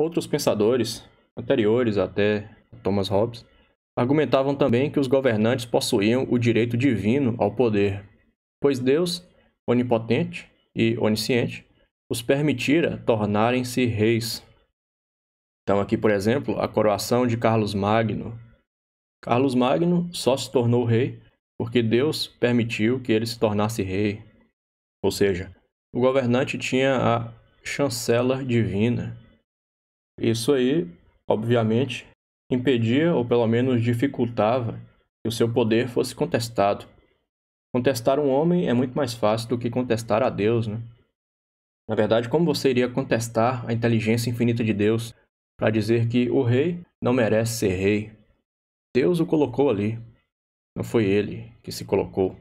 Outros pensadores, anteriores até Thomas Hobbes, argumentavam também que os governantes possuíam o direito divino ao poder, pois Deus, onipotente e onisciente, os permitira tornarem-se reis. Então, aqui, por exemplo, a coroação de Carlos Magno. Carlos Magno só se tornou rei porque Deus permitiu que ele se tornasse rei. Ou seja, o governante tinha a chancela divina, isso aí, obviamente, impedia ou pelo menos dificultava que o seu poder fosse contestado. Contestar um homem é muito mais fácil do que contestar a Deus, né? Na verdade, como você iria contestar a inteligência infinita de Deus para dizer que o rei não merece ser rei? Deus o colocou ali. Não foi ele que se colocou.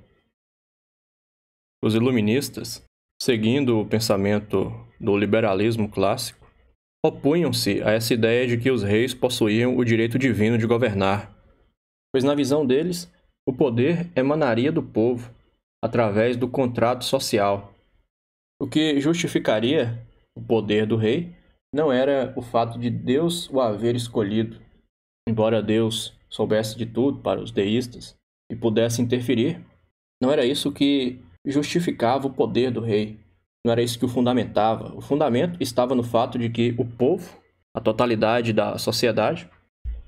Os iluministas, seguindo o pensamento do liberalismo clássico, opunham-se a essa ideia de que os reis possuíam o direito divino de governar, pois na visão deles, o poder emanaria do povo, através do contrato social. O que justificaria o poder do rei não era o fato de Deus o haver escolhido, embora Deus soubesse de tudo para os deístas e pudesse interferir, não era isso que justificava o poder do rei não era isso que o fundamentava. O fundamento estava no fato de que o povo, a totalidade da sociedade,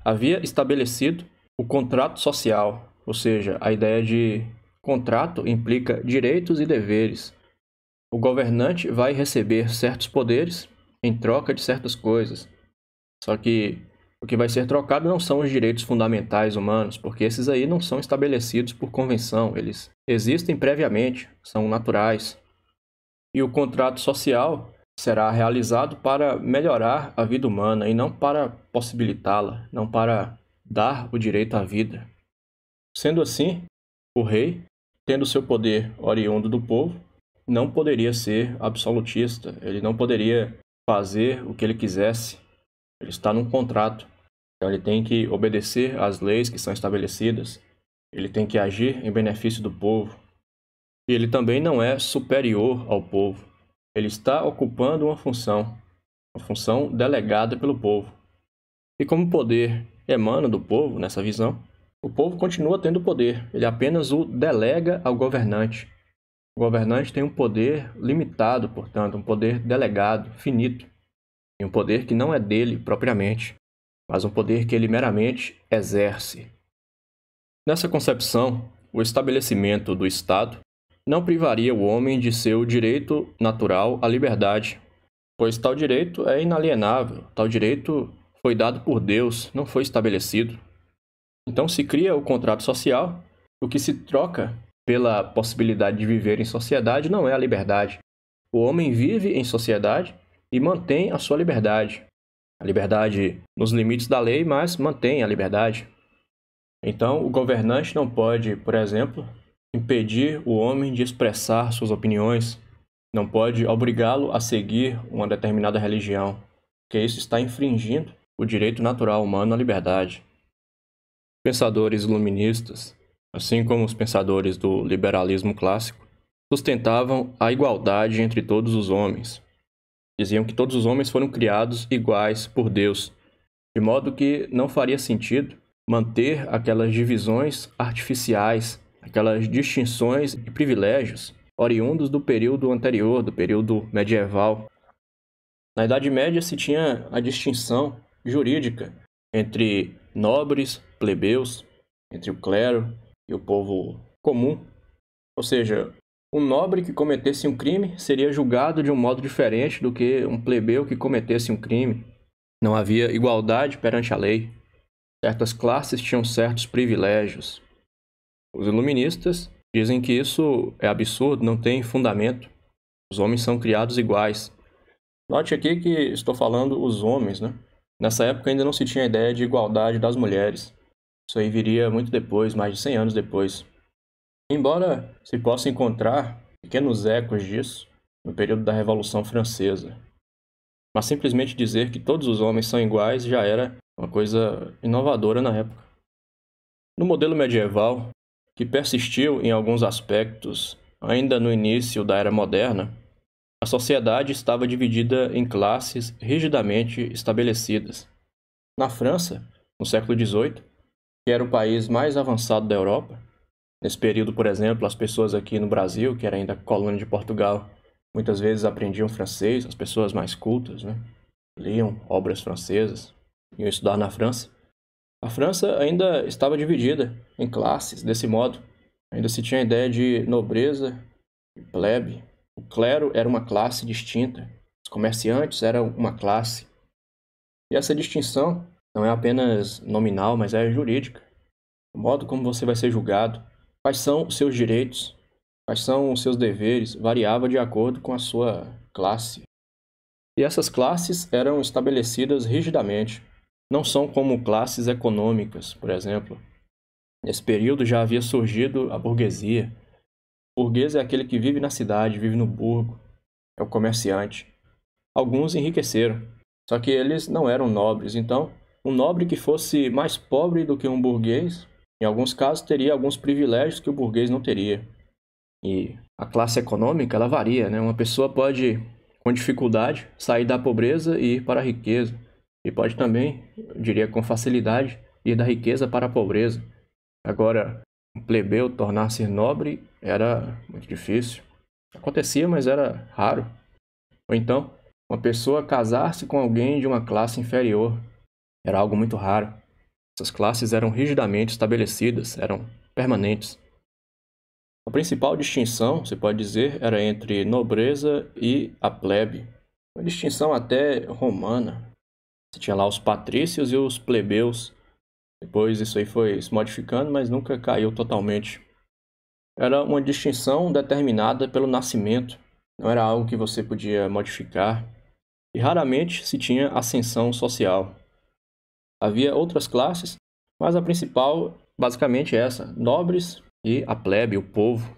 havia estabelecido o contrato social, ou seja, a ideia de contrato implica direitos e deveres. O governante vai receber certos poderes em troca de certas coisas. Só que o que vai ser trocado não são os direitos fundamentais humanos, porque esses aí não são estabelecidos por convenção, eles existem previamente, são naturais e o contrato social será realizado para melhorar a vida humana e não para possibilitá-la, não para dar o direito à vida. Sendo assim, o rei, tendo seu poder oriundo do povo, não poderia ser absolutista, ele não poderia fazer o que ele quisesse. Ele está num contrato, então ele tem que obedecer às leis que são estabelecidas, ele tem que agir em benefício do povo, e ele também não é superior ao povo. Ele está ocupando uma função, uma função delegada pelo povo. E como o poder emana do povo, nessa visão, o povo continua tendo poder, ele apenas o delega ao governante. O governante tem um poder limitado, portanto, um poder delegado, finito, e um poder que não é dele propriamente, mas um poder que ele meramente exerce. Nessa concepção, o estabelecimento do Estado não privaria o homem de seu direito natural à liberdade, pois tal direito é inalienável, tal direito foi dado por Deus, não foi estabelecido. Então se cria o contrato social, o que se troca pela possibilidade de viver em sociedade não é a liberdade. O homem vive em sociedade e mantém a sua liberdade. A liberdade nos limites da lei, mas mantém a liberdade. Então, o governante não pode, por exemplo, impedir o homem de expressar suas opiniões, não pode obrigá-lo a seguir uma determinada religião, que isso está infringindo o direito natural humano à liberdade. Pensadores iluministas, assim como os pensadores do liberalismo clássico, sustentavam a igualdade entre todos os homens. Diziam que todos os homens foram criados iguais por Deus, de modo que não faria sentido manter aquelas divisões artificiais aquelas distinções e privilégios oriundos do período anterior, do período medieval. Na Idade Média se tinha a distinção jurídica entre nobres, plebeus, entre o clero e o povo comum. Ou seja, um nobre que cometesse um crime seria julgado de um modo diferente do que um plebeu que cometesse um crime. Não havia igualdade perante a lei. Certas classes tinham certos privilégios. Os iluministas dizem que isso é absurdo, não tem fundamento. Os homens são criados iguais. Note aqui que estou falando os homens, né? Nessa época ainda não se tinha ideia de igualdade das mulheres. Isso aí viria muito depois, mais de 100 anos depois. Embora se possa encontrar pequenos ecos disso no período da Revolução Francesa. Mas simplesmente dizer que todos os homens são iguais já era uma coisa inovadora na época. No modelo medieval, que persistiu em alguns aspectos ainda no início da era moderna, a sociedade estava dividida em classes rigidamente estabelecidas. Na França, no século XVIII, que era o país mais avançado da Europa, nesse período, por exemplo, as pessoas aqui no Brasil, que era ainda colônia de Portugal, muitas vezes aprendiam francês, as pessoas mais cultas, né? liam obras francesas, iam estudar na França. A França ainda estava dividida em classes desse modo. Ainda se tinha a ideia de nobreza e plebe. O clero era uma classe distinta. Os comerciantes eram uma classe. E essa distinção não é apenas nominal, mas é jurídica. O modo como você vai ser julgado, quais são os seus direitos, quais são os seus deveres, variava de acordo com a sua classe. E essas classes eram estabelecidas rigidamente não são como classes econômicas, por exemplo. Nesse período já havia surgido a burguesia. O burguês é aquele que vive na cidade, vive no burgo, é o comerciante. Alguns enriqueceram, só que eles não eram nobres, então um nobre que fosse mais pobre do que um burguês, em alguns casos teria alguns privilégios que o burguês não teria. E a classe econômica ela varia, né? Uma pessoa pode com dificuldade sair da pobreza e ir para a riqueza e pode também, eu diria com facilidade, ir da riqueza para a pobreza. Agora, um plebeu tornar-se nobre era muito difícil. Acontecia, mas era raro. Ou então, uma pessoa casar-se com alguém de uma classe inferior era algo muito raro. Essas classes eram rigidamente estabelecidas, eram permanentes. A principal distinção, se pode dizer, era entre nobreza e a plebe, uma distinção até romana, você tinha lá os patrícios e os plebeus. Depois isso aí foi se modificando, mas nunca caiu totalmente. Era uma distinção determinada pelo nascimento, não era algo que você podia modificar, e raramente se tinha ascensão social. Havia outras classes, mas a principal, basicamente, é essa: nobres e a plebe, o povo.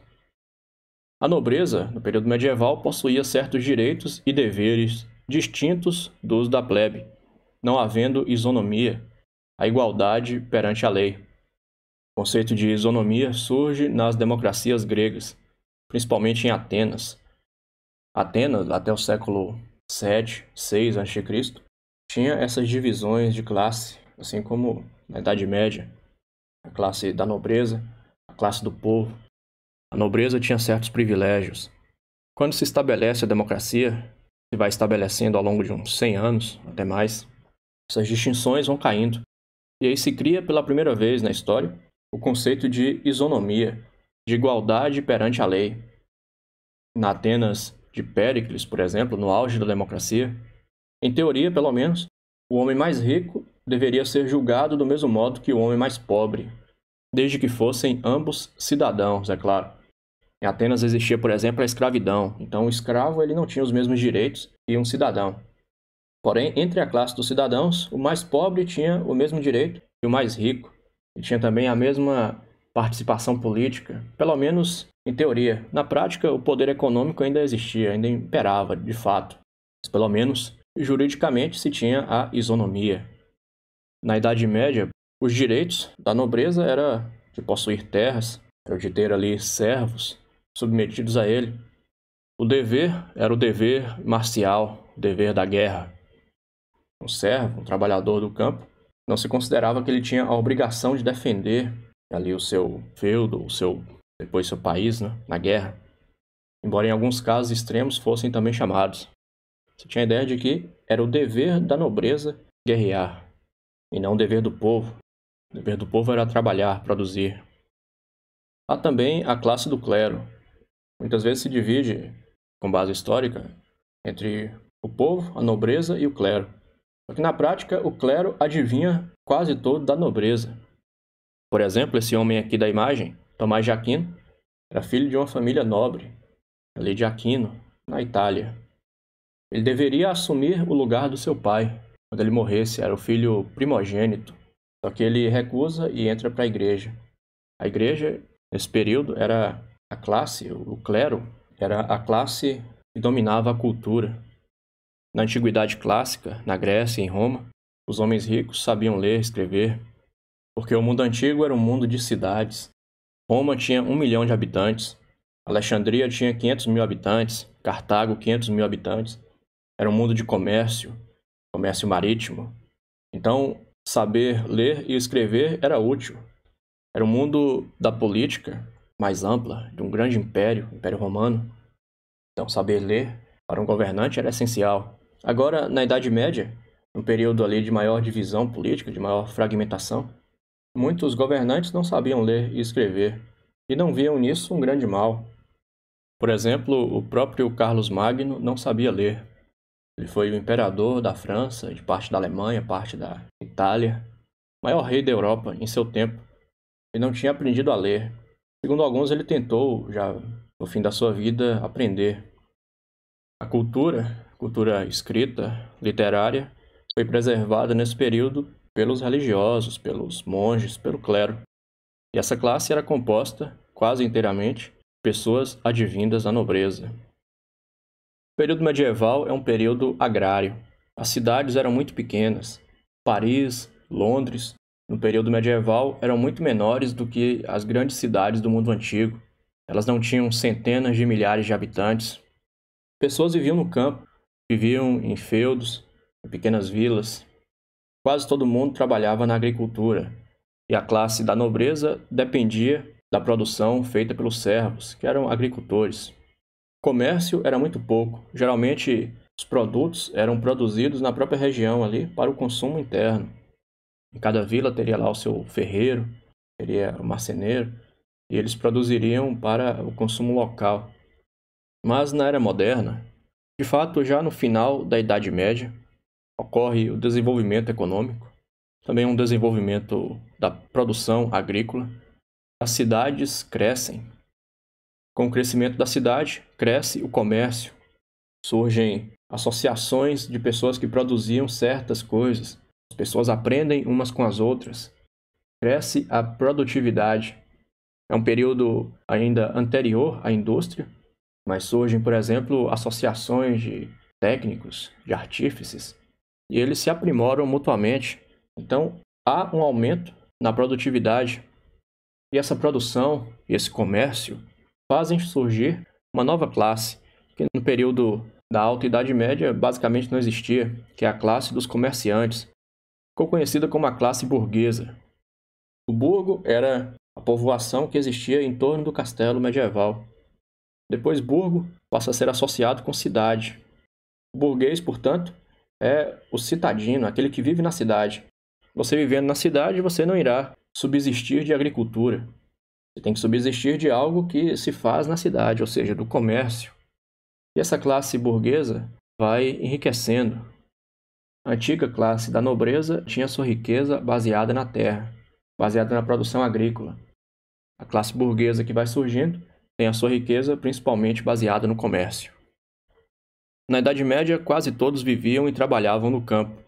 A nobreza, no período medieval, possuía certos direitos e deveres distintos dos da plebe não havendo isonomia, a igualdade perante a lei. O conceito de isonomia surge nas democracias gregas, principalmente em Atenas. Atenas, até o século 7, 6 a.C., tinha essas divisões de classe, assim como na Idade Média, a classe da nobreza, a classe do povo. A nobreza tinha certos privilégios. Quando se estabelece a democracia, se vai estabelecendo ao longo de uns 100 anos, até mais, essas distinções vão caindo. E aí se cria pela primeira vez na história o conceito de isonomia, de igualdade perante a lei. Na Atenas de Péricles, por exemplo, no auge da democracia, em teoria, pelo menos, o homem mais rico deveria ser julgado do mesmo modo que o homem mais pobre, desde que fossem ambos cidadãos, é claro. Em Atenas existia, por exemplo, a escravidão, então o escravo ele não tinha os mesmos direitos que um cidadão. Porém, entre a classe dos cidadãos, o mais pobre tinha o mesmo direito e o mais rico, e tinha também a mesma participação política, pelo menos em teoria. Na prática, o poder econômico ainda existia, ainda imperava, de fato. Mas, pelo menos, juridicamente se tinha a isonomia. Na Idade Média, os direitos da nobreza era de possuir terras, era de ter ali servos submetidos a ele. O dever era o dever marcial, o dever da guerra, um servo, um trabalhador do campo, não se considerava que ele tinha a obrigação de defender ali o seu feudo, o seu depois seu país, né, na guerra. Embora em alguns casos extremos fossem também chamados. Você tinha a ideia de que era o dever da nobreza guerrear e não o dever do povo. O dever do povo era trabalhar, produzir. Há também a classe do clero. Muitas vezes se divide, com base histórica, entre o povo, a nobreza e o clero. Porque na prática, o clero adivinha quase todo da nobreza. Por exemplo, esse homem aqui da imagem, Tomás de Aquino, era filho de uma família nobre, ali de Aquino, na Itália. Ele deveria assumir o lugar do seu pai quando ele morresse, era o filho primogênito. Só que ele recusa e entra para a igreja. A igreja, nesse período, era a classe, o clero, era a classe que dominava a cultura. Na antiguidade clássica, na Grécia e em Roma, os homens ricos sabiam ler e escrever, porque o mundo antigo era um mundo de cidades. Roma tinha um milhão de habitantes, Alexandria tinha 500 mil habitantes, Cartago 500 mil habitantes. Era um mundo de comércio, comércio marítimo. Então, saber ler e escrever era útil. Era um mundo da política mais ampla, de um grande império, Império Romano. Então, saber ler para um governante era essencial. Agora, na Idade Média, um período ali de maior divisão política, de maior fragmentação, muitos governantes não sabiam ler e escrever e não viam nisso um grande mal. Por exemplo, o próprio Carlos Magno não sabia ler. Ele foi o imperador da França, de parte da Alemanha, parte da Itália, maior rei da Europa em seu tempo, e não tinha aprendido a ler. Segundo alguns, ele tentou, já no fim da sua vida, aprender. A cultura cultura escrita, literária, foi preservada nesse período pelos religiosos, pelos monges, pelo clero. E essa classe era composta, quase inteiramente, de pessoas advindas da nobreza. O período medieval é um período agrário. As cidades eram muito pequenas. Paris, Londres, no período medieval, eram muito menores do que as grandes cidades do mundo antigo. Elas não tinham centenas de milhares de habitantes. Pessoas viviam no campo, Viviam em feudos, em pequenas vilas. Quase todo mundo trabalhava na agricultura, e a classe da nobreza dependia da produção feita pelos servos, que eram agricultores. Comércio era muito pouco, geralmente os produtos eram produzidos na própria região ali para o consumo interno. Em cada vila teria lá o seu ferreiro, teria o marceneiro, e eles produziriam para o consumo local. Mas na era moderna, de fato, já no final da Idade Média, ocorre o desenvolvimento econômico, também um desenvolvimento da produção agrícola. As cidades crescem. Com o crescimento da cidade, cresce o comércio. Surgem associações de pessoas que produziam certas coisas. As pessoas aprendem umas com as outras. Cresce a produtividade. É um período ainda anterior à indústria, mas surgem, por exemplo, associações de técnicos, de artífices, e eles se aprimoram mutuamente. Então, há um aumento na produtividade. E essa produção e esse comércio fazem surgir uma nova classe que no período da Alta Idade Média basicamente não existia, que é a classe dos comerciantes. Ficou conhecida como a classe burguesa. O burgo era a povoação que existia em torno do castelo medieval. Depois, burgo passa a ser associado com cidade. O burguês, portanto, é o citadino, aquele que vive na cidade. Você vivendo na cidade, você não irá subsistir de agricultura. Você tem que subsistir de algo que se faz na cidade, ou seja, do comércio. E essa classe burguesa vai enriquecendo. A antiga classe da nobreza tinha sua riqueza baseada na terra, baseada na produção agrícola. A classe burguesa que vai surgindo tem a sua riqueza principalmente baseada no comércio. Na Idade Média, quase todos viviam e trabalhavam no campo.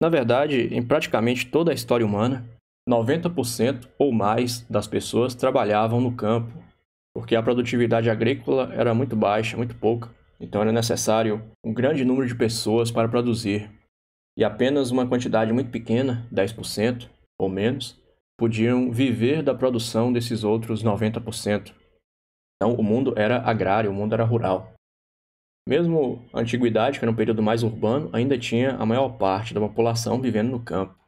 Na verdade, em praticamente toda a história humana, 90% ou mais das pessoas trabalhavam no campo, porque a produtividade agrícola era muito baixa, muito pouca, então era necessário um grande número de pessoas para produzir, e apenas uma quantidade muito pequena, 10% ou menos, podiam viver da produção desses outros 90%. Então, o mundo era agrário, o mundo era rural. Mesmo a antiguidade, que era um período mais urbano, ainda tinha a maior parte da população vivendo no campo.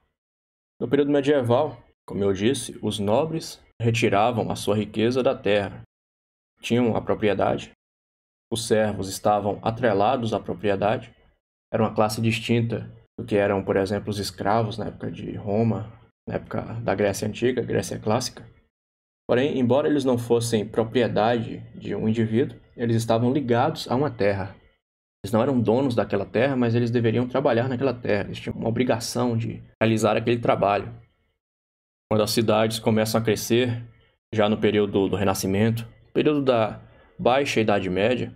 No período medieval, como eu disse, os nobres retiravam a sua riqueza da terra. Tinham a propriedade, os servos estavam atrelados à propriedade, era uma classe distinta do que eram, por exemplo, os escravos na época de Roma, na época da Grécia Antiga, Grécia Clássica. Porém, embora eles não fossem propriedade de um indivíduo, eles estavam ligados a uma terra. Eles não eram donos daquela terra, mas eles deveriam trabalhar naquela terra. Eles tinham uma obrigação de realizar aquele trabalho. Quando as cidades começam a crescer, já no período do Renascimento, período da Baixa Idade Média,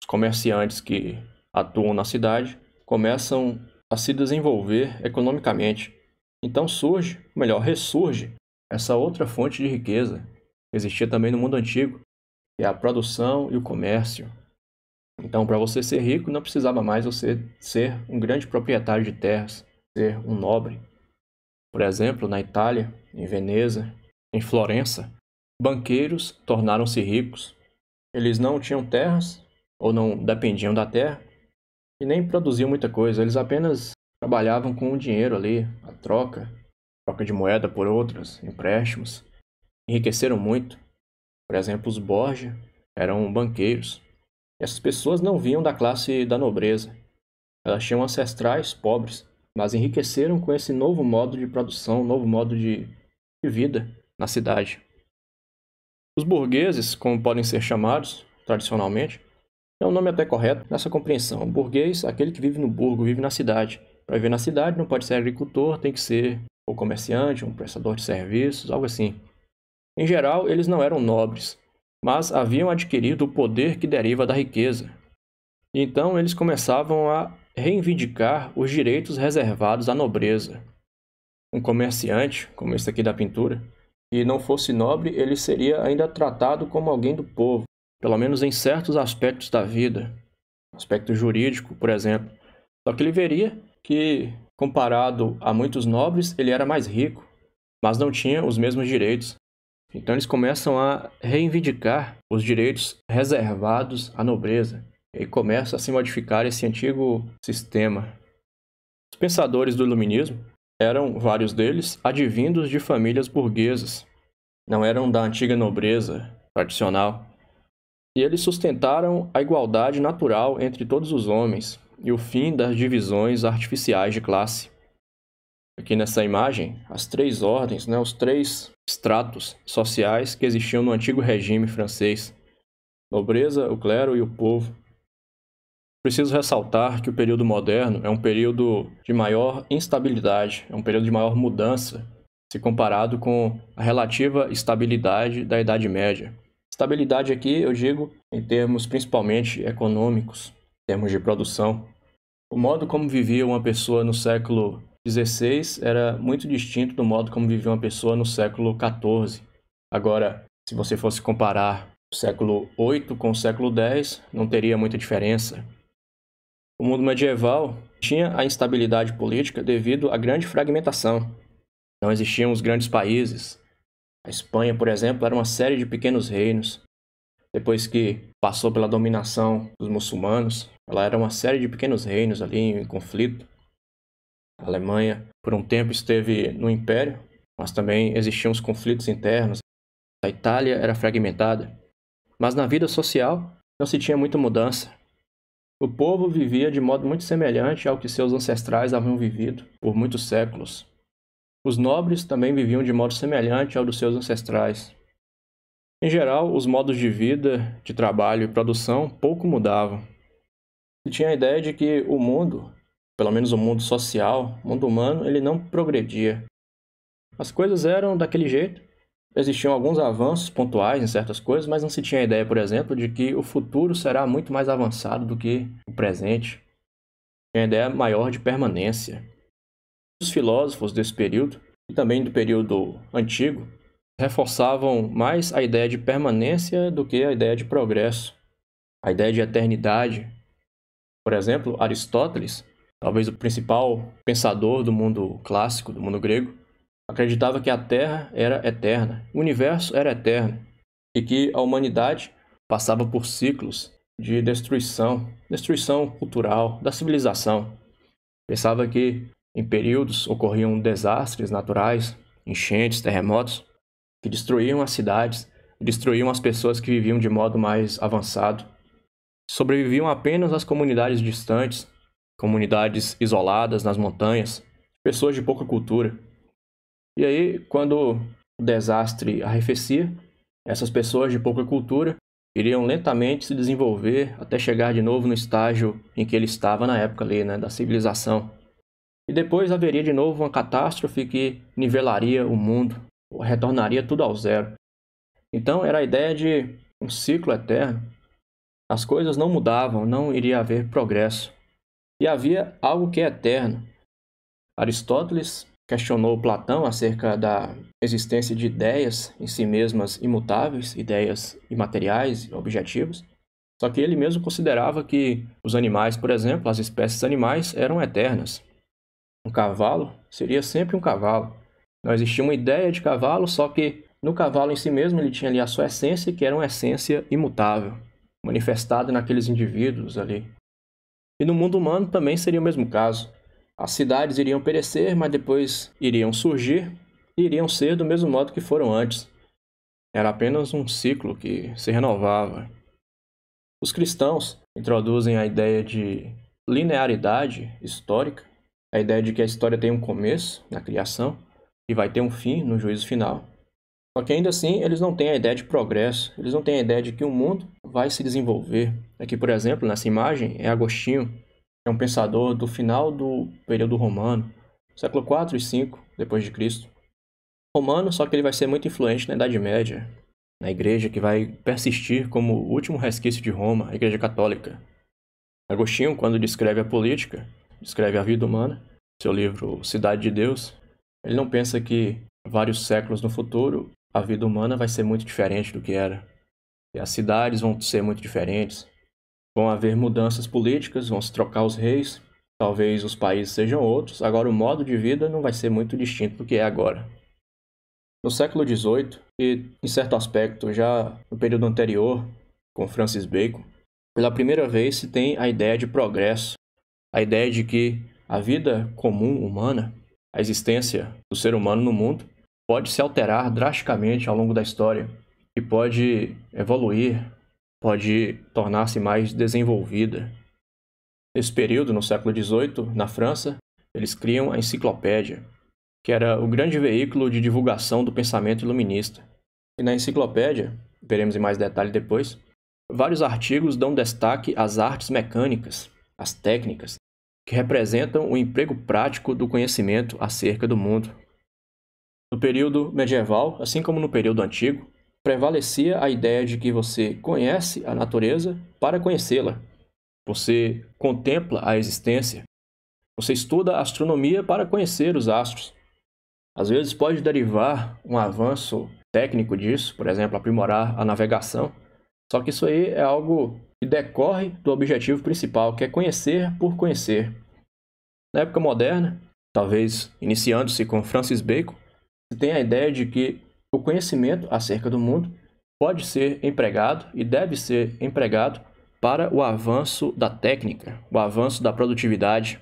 os comerciantes que atuam na cidade começam a se desenvolver economicamente. Então surge, ou melhor, ressurge essa outra fonte de riqueza existia também no mundo antigo, que é a produção e o comércio. Então, para você ser rico, não precisava mais você ser um grande proprietário de terras, ser um nobre. Por exemplo, na Itália, em Veneza, em Florença, banqueiros tornaram-se ricos. Eles não tinham terras, ou não dependiam da terra, e nem produziam muita coisa, eles apenas trabalhavam com o dinheiro ali, a troca, troca de moeda por outras, empréstimos, enriqueceram muito. Por exemplo, os Borges eram banqueiros. Essas pessoas não vinham da classe da nobreza. Elas tinham ancestrais pobres, mas enriqueceram com esse novo modo de produção, novo modo de, de vida na cidade. Os burgueses, como podem ser chamados tradicionalmente, é um nome até correto nessa compreensão. O burguês, aquele que vive no burgo, vive na cidade para viver na cidade não pode ser agricultor, tem que ser ou comerciante, um prestador de serviços, algo assim. Em geral, eles não eram nobres, mas haviam adquirido o poder que deriva da riqueza. Então, eles começavam a reivindicar os direitos reservados à nobreza. Um comerciante, como esse aqui da pintura, que não fosse nobre, ele seria ainda tratado como alguém do povo, pelo menos em certos aspectos da vida, aspecto jurídico, por exemplo. Só que ele veria que, comparado a muitos nobres, ele era mais rico, mas não tinha os mesmos direitos. Então eles começam a reivindicar os direitos reservados à nobreza e começam a se modificar esse antigo sistema. Os pensadores do iluminismo eram vários deles advindos de famílias burguesas, não eram da antiga nobreza tradicional. E eles sustentaram a igualdade natural entre todos os homens, e o fim das divisões artificiais de classe. Aqui nessa imagem, as três ordens, né, os três estratos sociais que existiam no antigo regime francês: nobreza, o clero e o povo. Preciso ressaltar que o período moderno é um período de maior instabilidade, é um período de maior mudança, se comparado com a relativa estabilidade da Idade Média. Estabilidade aqui eu digo em termos principalmente econômicos, em termos de produção. O modo como vivia uma pessoa no século XVI era muito distinto do modo como vivia uma pessoa no século XIV. Agora, se você fosse comparar o século VIII com o século X, não teria muita diferença. O mundo medieval tinha a instabilidade política devido à grande fragmentação. Não existiam os grandes países. A Espanha, por exemplo, era uma série de pequenos reinos depois que passou pela dominação dos muçulmanos. Ela era uma série de pequenos reinos ali em conflito. A Alemanha, por um tempo, esteve no império, mas também existiam os conflitos internos. A Itália era fragmentada. Mas na vida social não se tinha muita mudança. O povo vivia de modo muito semelhante ao que seus ancestrais haviam vivido por muitos séculos. Os nobres também viviam de modo semelhante ao dos seus ancestrais, em geral, os modos de vida, de trabalho e produção pouco mudavam. Ele tinha a ideia de que o mundo, pelo menos o mundo social, o mundo humano, ele não progredia. As coisas eram daquele jeito. Existiam alguns avanços pontuais em certas coisas, mas não se tinha a ideia, por exemplo, de que o futuro será muito mais avançado do que o presente. Tinha a ideia maior de permanência. Os filósofos desse período, e também do período antigo, reforçavam mais a ideia de permanência do que a ideia de progresso, a ideia de eternidade. Por exemplo, Aristóteles, talvez o principal pensador do mundo clássico, do mundo grego, acreditava que a Terra era eterna, o universo era eterno e que a humanidade passava por ciclos de destruição, destruição cultural da civilização. Pensava que em períodos ocorriam desastres naturais, enchentes, terremotos, que destruíam as cidades, destruíam as pessoas que viviam de modo mais avançado. Sobreviviam apenas as comunidades distantes, comunidades isoladas nas montanhas, pessoas de pouca cultura. E aí, quando o desastre arrefecia, essas pessoas de pouca cultura iriam lentamente se desenvolver até chegar de novo no estágio em que ele estava na época ali, né, da civilização. E depois haveria de novo uma catástrofe que nivelaria o mundo retornaria tudo ao zero. Então era a ideia de um ciclo eterno. As coisas não mudavam, não iria haver progresso. E havia algo que é eterno. Aristóteles questionou Platão acerca da existência de ideias em si mesmas imutáveis, ideias imateriais, objetivos. Só que ele mesmo considerava que os animais, por exemplo, as espécies animais eram eternas. Um cavalo seria sempre um cavalo. Não existia uma ideia de cavalo, só que no cavalo em si mesmo ele tinha ali a sua essência, que era uma essência imutável, manifestada naqueles indivíduos ali. E no mundo humano também seria o mesmo caso. As cidades iriam perecer, mas depois iriam surgir e iriam ser do mesmo modo que foram antes. Era apenas um ciclo que se renovava. Os cristãos introduzem a ideia de linearidade histórica, a ideia de que a história tem um começo na criação e vai ter um fim no juízo final. Só que ainda assim, eles não têm a ideia de progresso, eles não têm a ideia de que o mundo vai se desenvolver. Aqui, é por exemplo, nessa imagem é Agostinho, que é um pensador do final do período romano, século 4 e 5 depois de Cristo. Romano, só que ele vai ser muito influente na Idade Média, na igreja que vai persistir como o último resquício de Roma, a Igreja Católica. Agostinho, quando descreve a política, descreve a vida humana, seu livro Cidade de Deus, ele não pensa que vários séculos no futuro a vida humana vai ser muito diferente do que era. E as cidades vão ser muito diferentes. Vão haver mudanças políticas, vão se trocar os reis, talvez os países sejam outros, agora o modo de vida não vai ser muito distinto do que é agora. No século XVIII, e em certo aspecto já no período anterior, com Francis Bacon, pela primeira vez se tem a ideia de progresso, a ideia de que a vida comum humana a existência do ser humano no mundo pode se alterar drasticamente ao longo da história e pode evoluir, pode tornar-se mais desenvolvida. Nesse período, no século XVIII, na França, eles criam a Enciclopédia, que era o grande veículo de divulgação do pensamento iluminista. E na Enciclopédia, veremos em mais detalhe depois, vários artigos dão destaque às artes mecânicas, às técnicas, que representam o emprego prático do conhecimento acerca do mundo. No período medieval, assim como no período antigo, prevalecia a ideia de que você conhece a natureza para conhecê-la. Você contempla a existência. Você estuda astronomia para conhecer os astros. Às vezes pode derivar um avanço técnico disso, por exemplo, aprimorar a navegação, só que isso aí é algo que decorre do objetivo principal, que é conhecer por conhecer. Na época moderna, talvez iniciando-se com Francis Bacon, se tem a ideia de que o conhecimento acerca do mundo pode ser empregado e deve ser empregado para o avanço da técnica, o avanço da produtividade,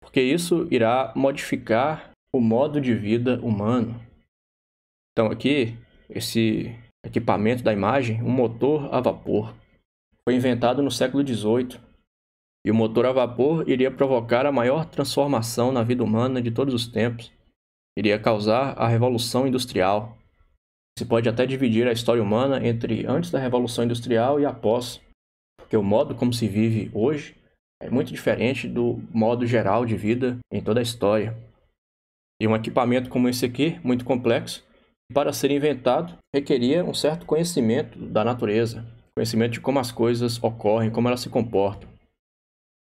porque isso irá modificar o modo de vida humano. Então, aqui, esse equipamento da imagem, um motor a vapor. Foi inventado no século XVIII e o motor a vapor iria provocar a maior transformação na vida humana de todos os tempos. Iria causar a Revolução Industrial. Se pode até dividir a história humana entre antes da Revolução Industrial e após, porque o modo como se vive hoje é muito diferente do modo geral de vida em toda a história. E um equipamento como esse aqui, muito complexo, para ser inventado, requeria um certo conhecimento da natureza, conhecimento de como as coisas ocorrem, como elas se comportam.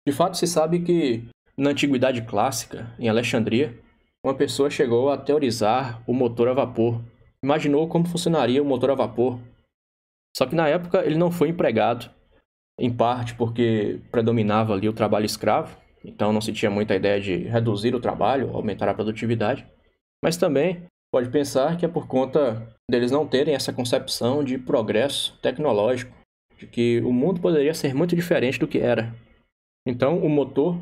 De fato, se sabe que na antiguidade clássica, em Alexandria, uma pessoa chegou a teorizar o motor a vapor. Imaginou como funcionaria o motor a vapor. Só que na época ele não foi empregado, em parte porque predominava ali o trabalho escravo, então não se tinha muita ideia de reduzir o trabalho, aumentar a produtividade, mas também pode pensar que é por conta deles não terem essa concepção de progresso tecnológico, de que o mundo poderia ser muito diferente do que era. Então, o motor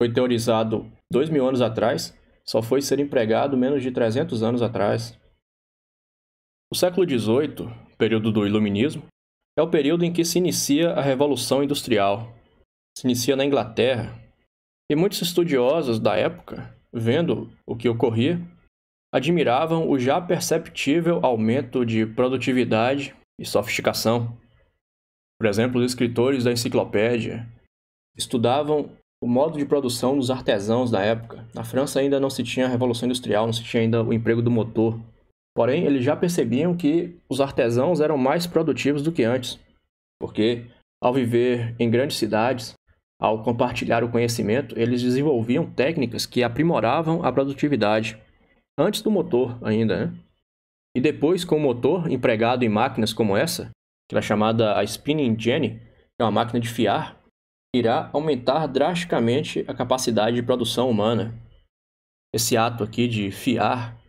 foi teorizado dois mil anos atrás, só foi ser empregado menos de 300 anos atrás. O século XVIII, período do Iluminismo, é o período em que se inicia a Revolução Industrial. Se inicia na Inglaterra. E muitos estudiosos da época, vendo o que ocorria, admiravam o já perceptível aumento de produtividade e sofisticação. Por exemplo, os escritores da enciclopédia estudavam o modo de produção dos artesãos da época. Na França ainda não se tinha a Revolução Industrial, não se tinha ainda o emprego do motor. Porém, eles já percebiam que os artesãos eram mais produtivos do que antes, porque ao viver em grandes cidades, ao compartilhar o conhecimento, eles desenvolviam técnicas que aprimoravam a produtividade antes do motor ainda, né? E depois, com o motor empregado em máquinas como essa, que é chamada a spinning jenny, que é uma máquina de fiar, irá aumentar drasticamente a capacidade de produção humana. Esse ato aqui de fiar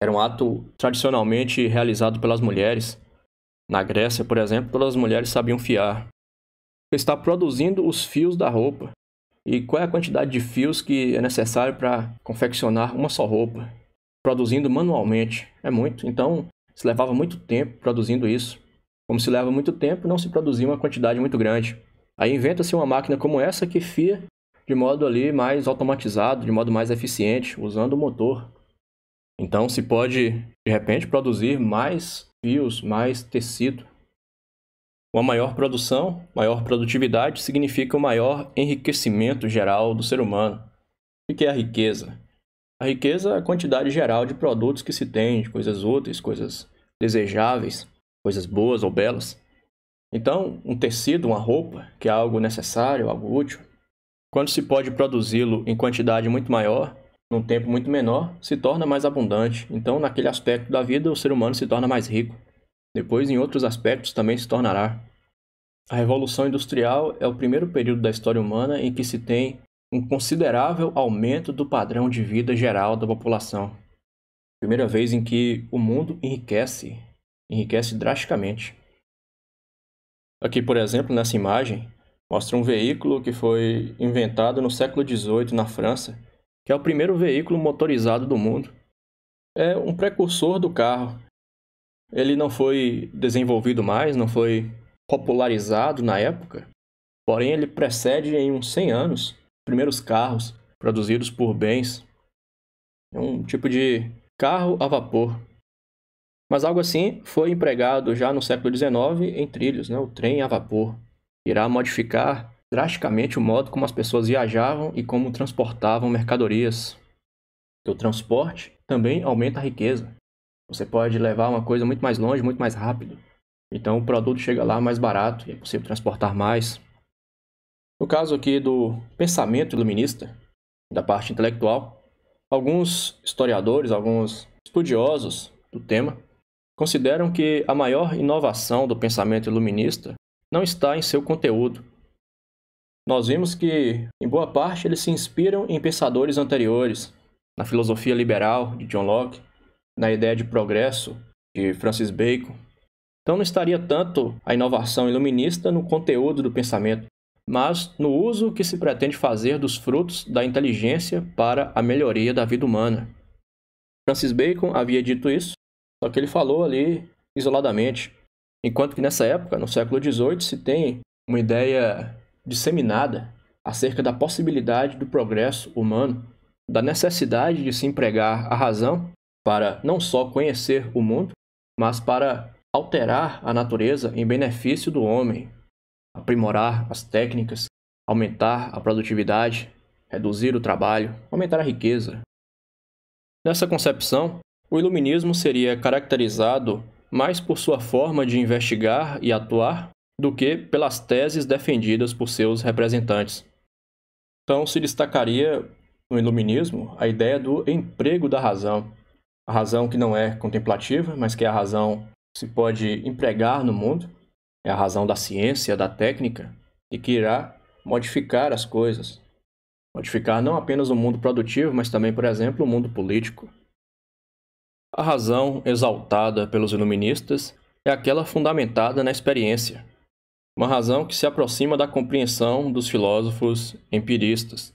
era um ato tradicionalmente realizado pelas mulheres. Na Grécia, por exemplo, todas as mulheres sabiam fiar. está produzindo os fios da roupa. E qual é a quantidade de fios que é necessário para confeccionar uma só roupa? produzindo manualmente. É muito. Então, se levava muito tempo produzindo isso. Como se leva muito tempo, não se produzia uma quantidade muito grande. Aí inventa-se uma máquina como essa que fia de modo ali mais automatizado, de modo mais eficiente, usando o motor. Então se pode, de repente, produzir mais fios, mais tecido. Uma maior produção, maior produtividade significa o um maior enriquecimento geral do ser humano. O que é a riqueza? A riqueza é a quantidade geral de produtos que se tem, de coisas úteis, coisas desejáveis, coisas boas ou belas. Então, um tecido, uma roupa, que é algo necessário, algo útil, quando se pode produzi-lo em quantidade muito maior, num tempo muito menor, se torna mais abundante. Então, naquele aspecto da vida, o ser humano se torna mais rico. Depois, em outros aspectos, também se tornará. A Revolução Industrial é o primeiro período da história humana em que se tem um considerável aumento do padrão de vida geral da população. Primeira vez em que o mundo enriquece, enriquece drasticamente. Aqui, por exemplo, nessa imagem, mostra um veículo que foi inventado no século XVIII na França, que é o primeiro veículo motorizado do mundo. É um precursor do carro. Ele não foi desenvolvido mais, não foi popularizado na época, porém ele precede em uns 100 anos primeiros carros produzidos por bens. É um tipo de carro a vapor. Mas algo assim foi empregado já no século XIX em trilhos, né? o trem a vapor. Irá modificar drasticamente o modo como as pessoas viajavam e como transportavam mercadorias. O transporte também aumenta a riqueza. Você pode levar uma coisa muito mais longe, muito mais rápido. Então o produto chega lá mais barato e é possível transportar mais. No caso aqui do pensamento iluminista, da parte intelectual, alguns historiadores, alguns estudiosos do tema consideram que a maior inovação do pensamento iluminista não está em seu conteúdo. Nós vimos que, em boa parte, eles se inspiram em pensadores anteriores, na filosofia liberal de John Locke, na ideia de progresso de Francis Bacon. Então não estaria tanto a inovação iluminista no conteúdo do pensamento, mas no uso que se pretende fazer dos frutos da inteligência para a melhoria da vida humana. Francis Bacon havia dito isso, só que ele falou ali isoladamente, enquanto que nessa época, no século XVIII, se tem uma ideia disseminada acerca da possibilidade do progresso humano, da necessidade de se empregar a razão para não só conhecer o mundo, mas para alterar a natureza em benefício do homem, aprimorar as técnicas, aumentar a produtividade, reduzir o trabalho, aumentar a riqueza. Nessa concepção, o iluminismo seria caracterizado mais por sua forma de investigar e atuar do que pelas teses defendidas por seus representantes. Então, se destacaria no iluminismo a ideia do emprego da razão, a razão que não é contemplativa, mas que é a razão que se pode empregar no mundo, é a razão da ciência, da técnica, e que irá modificar as coisas. Modificar não apenas o mundo produtivo, mas também, por exemplo, o mundo político. A razão exaltada pelos iluministas é aquela fundamentada na experiência, uma razão que se aproxima da compreensão dos filósofos empiristas.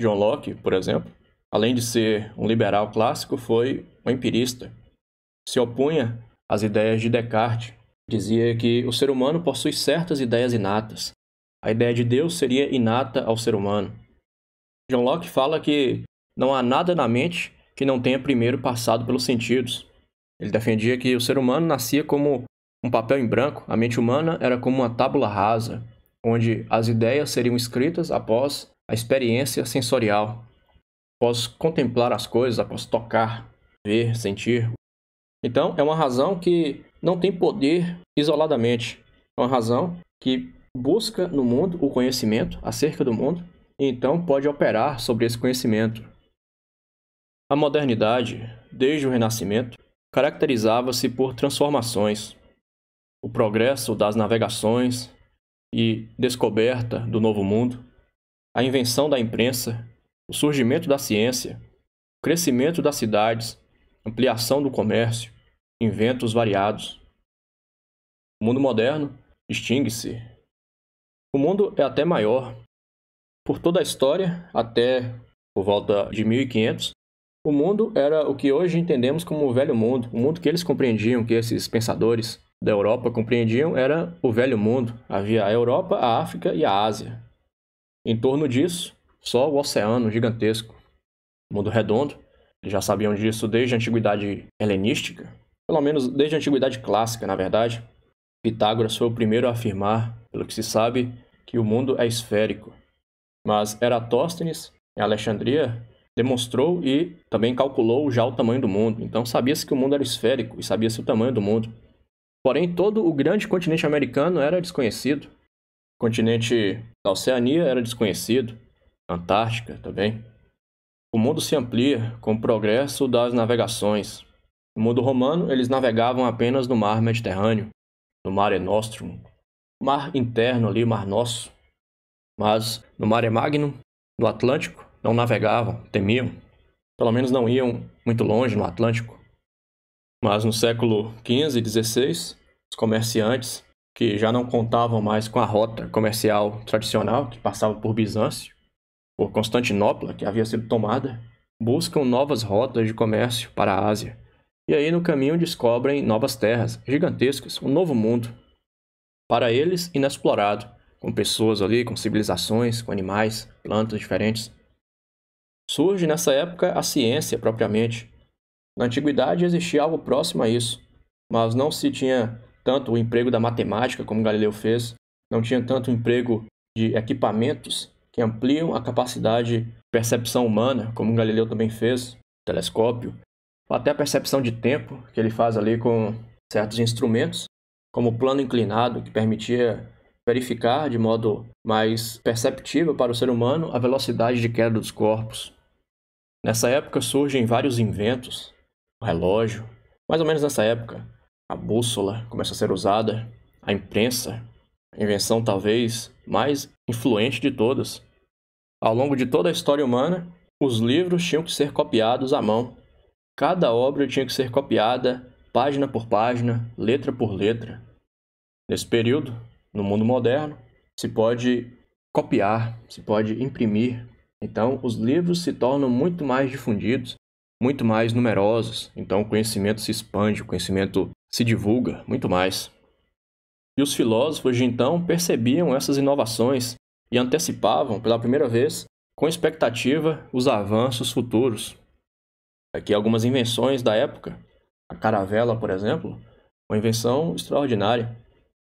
John Locke, por exemplo, além de ser um liberal clássico, foi um empirista. Se opunha às ideias de Descartes, dizia que o ser humano possui certas ideias inatas. A ideia de Deus seria inata ao ser humano. John Locke fala que não há nada na mente que não tenha primeiro passado pelos sentidos. Ele defendia que o ser humano nascia como um papel em branco, a mente humana era como uma tábula rasa, onde as ideias seriam escritas após a experiência sensorial. Após contemplar as coisas, após tocar, ver, sentir, então, é uma razão que não tem poder isoladamente. É uma razão que busca no mundo o conhecimento acerca do mundo e então pode operar sobre esse conhecimento. A modernidade, desde o Renascimento, caracterizava-se por transformações. O progresso das navegações e descoberta do novo mundo, a invenção da imprensa, o surgimento da ciência, o crescimento das cidades ampliação do comércio, inventos variados. O mundo moderno distingue-se. O mundo é até maior. Por toda a história, até por volta de 1500, o mundo era o que hoje entendemos como o velho mundo. O mundo que eles compreendiam, que esses pensadores da Europa compreendiam, era o velho mundo. Havia a Europa, a África e a Ásia. Em torno disso, só o oceano gigantesco, o mundo redondo, já sabiam disso desde a antiguidade helenística, pelo menos desde a antiguidade clássica, na verdade. Pitágoras foi o primeiro a afirmar, pelo que se sabe, que o mundo é esférico. Mas Eratóstenes, em Alexandria, demonstrou e também calculou já o tamanho do mundo. Então sabia-se que o mundo era esférico e sabia-se o tamanho do mundo. Porém, todo o grande continente americano era desconhecido. O continente da Oceania era desconhecido, Antártica também. O mundo se amplia com o progresso das navegações. No mundo romano, eles navegavam apenas no mar Mediterrâneo, no Mare Nostrum, mar interno ali, mar nosso. Mas no Mare Magnum, no Atlântico, não navegavam, temiam. Pelo menos não iam muito longe no Atlântico. Mas no século XV e XVI, os comerciantes, que já não contavam mais com a rota comercial tradicional que passava por Bizâncio, por Constantinopla, que havia sido tomada, buscam novas rotas de comércio para a Ásia. E aí, no caminho, descobrem novas terras gigantescas, um novo mundo. Para eles, inexplorado, com pessoas ali, com civilizações, com animais, plantas diferentes. Surge nessa época a ciência propriamente. Na antiguidade existia algo próximo a isso, mas não se tinha tanto o emprego da matemática como Galileu fez, não tinha tanto o emprego de equipamentos que ampliam a capacidade de percepção humana, como Galileu também fez, telescópio, ou até a percepção de tempo, que ele faz ali com certos instrumentos, como o plano inclinado, que permitia verificar de modo mais perceptível para o ser humano a velocidade de queda dos corpos. Nessa época surgem vários inventos, o relógio, mais ou menos nessa época, a bússola começa a ser usada, a imprensa invenção talvez mais influente de todas. Ao longo de toda a história humana, os livros tinham que ser copiados à mão. Cada obra tinha que ser copiada, página por página, letra por letra. Nesse período, no mundo moderno, se pode copiar, se pode imprimir. Então, os livros se tornam muito mais difundidos, muito mais numerosos. Então, o conhecimento se expande, o conhecimento se divulga muito mais. E os filósofos de então percebiam essas inovações e antecipavam, pela primeira vez, com expectativa, os avanços futuros. Aqui algumas invenções da época. A caravela, por exemplo, uma invenção extraordinária.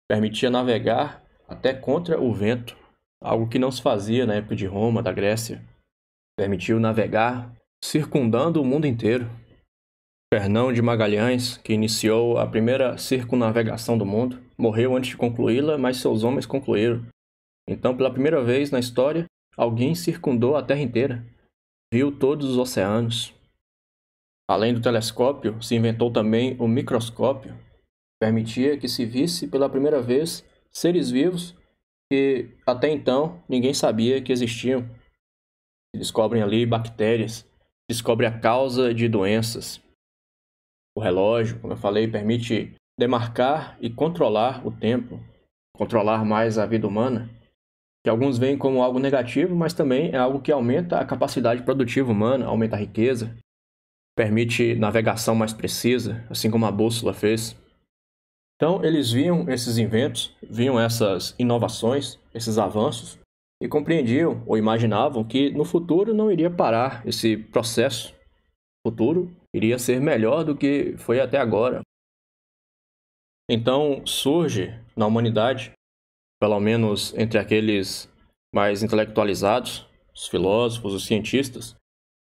Permitia navegar até contra o vento, algo que não se fazia na época de Roma, da Grécia. Permitiu navegar circundando o mundo inteiro. Fernão de Magalhães, que iniciou a primeira circunavegação do mundo, morreu antes de concluí-la, mas seus homens concluíram. Então, pela primeira vez na história, alguém circundou a Terra inteira, viu todos os oceanos. Além do telescópio, se inventou também o microscópio, que permitia que se visse pela primeira vez seres vivos que até então ninguém sabia que existiam. Descobrem ali bactérias, descobre a causa de doenças, o relógio, como eu falei, permite demarcar e controlar o tempo, controlar mais a vida humana, que alguns veem como algo negativo, mas também é algo que aumenta a capacidade produtiva humana, aumenta a riqueza, permite navegação mais precisa, assim como a bússola fez. Então, eles viam esses inventos, viam essas inovações, esses avanços, e compreendiam ou imaginavam que no futuro não iria parar esse processo futuro iria ser melhor do que foi até agora. Então surge na humanidade, pelo menos entre aqueles mais intelectualizados, os filósofos, os cientistas,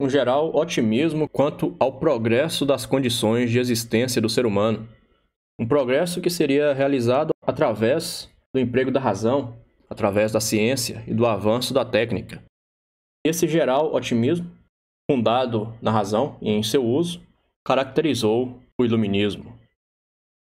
um geral otimismo quanto ao progresso das condições de existência do ser humano. Um progresso que seria realizado através do emprego da razão, através da ciência e do avanço da técnica. Esse geral otimismo fundado na razão e em seu uso, caracterizou o iluminismo.